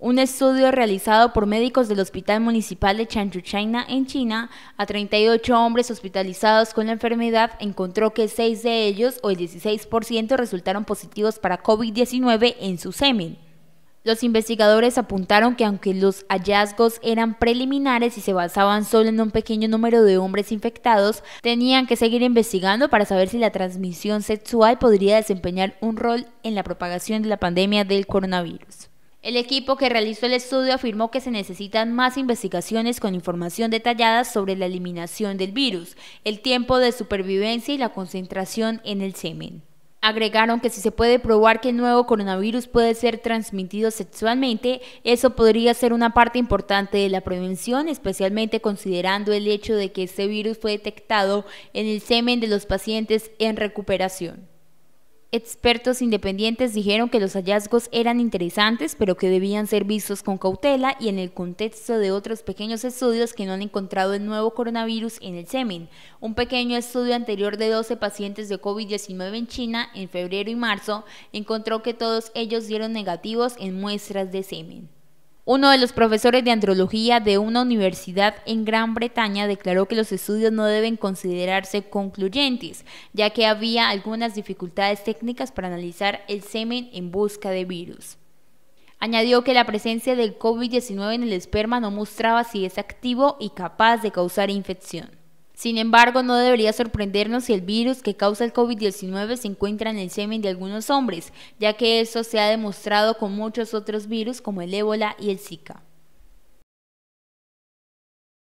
Un estudio realizado por médicos del Hospital Municipal de China, en China a 38 hombres hospitalizados con la enfermedad encontró que 6 de ellos o el 16% resultaron positivos para COVID-19 en su semen. Los investigadores apuntaron que aunque los hallazgos eran preliminares y se basaban solo en un pequeño número de hombres infectados, tenían que seguir investigando para saber si la transmisión sexual podría desempeñar un rol en la propagación de la pandemia del coronavirus. El equipo que realizó el estudio afirmó que se necesitan más investigaciones con información detallada sobre la eliminación del virus, el tiempo de supervivencia y la concentración en el semen. Agregaron que si se puede probar que el nuevo coronavirus puede ser transmitido sexualmente, eso podría ser una parte importante de la prevención, especialmente considerando el hecho de que este virus fue detectado en el semen de los pacientes en recuperación. Expertos independientes dijeron que los hallazgos eran interesantes, pero que debían ser vistos con cautela y en el contexto de otros pequeños estudios que no han encontrado el nuevo coronavirus en el semen. Un pequeño estudio anterior de 12 pacientes de COVID-19 en China en febrero y marzo encontró que todos ellos dieron negativos en muestras de semen. Uno de los profesores de andrología de una universidad en Gran Bretaña declaró que los estudios no deben considerarse concluyentes, ya que había algunas dificultades técnicas para analizar el semen en busca de virus. Añadió que la presencia del COVID-19 en el esperma no mostraba si es activo y capaz de causar infección. Sin embargo, no debería sorprendernos si el virus que causa el COVID-19 se encuentra en el semen de algunos hombres, ya que eso se ha demostrado con muchos otros virus como el ébola y el Zika.